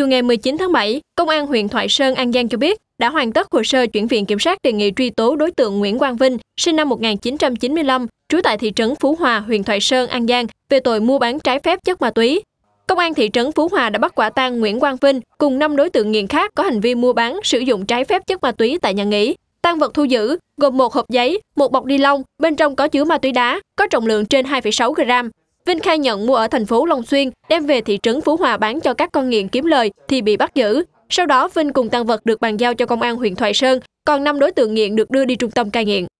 Chiều ngày 19 tháng 7, Công an huyện Thoại Sơn, An Giang cho biết đã hoàn tất hồ sơ chuyển viện kiểm sát đề nghị truy tố đối tượng Nguyễn Quang Vinh, sinh năm 1995, trú tại thị trấn Phú Hòa, huyện Thoại Sơn, An Giang, về tội mua bán trái phép chất ma túy. Công an thị trấn Phú Hòa đã bắt quả tang Nguyễn Quang Vinh cùng 5 đối tượng nghiện khác có hành vi mua bán sử dụng trái phép chất ma túy tại nhà nghỉ. Tăng vật thu giữ gồm một hộp giấy, một bọc ni lông, bên trong có chứa ma túy đá, có trọng lượng trên 2,6 gram, Vinh khai nhận mua ở thành phố Long Xuyên, đem về thị trấn Phú Hòa bán cho các con nghiện kiếm lời thì bị bắt giữ. Sau đó Vinh cùng tăng vật được bàn giao cho công an huyện Thoại Sơn, còn năm đối tượng nghiện được đưa đi trung tâm cai nghiện.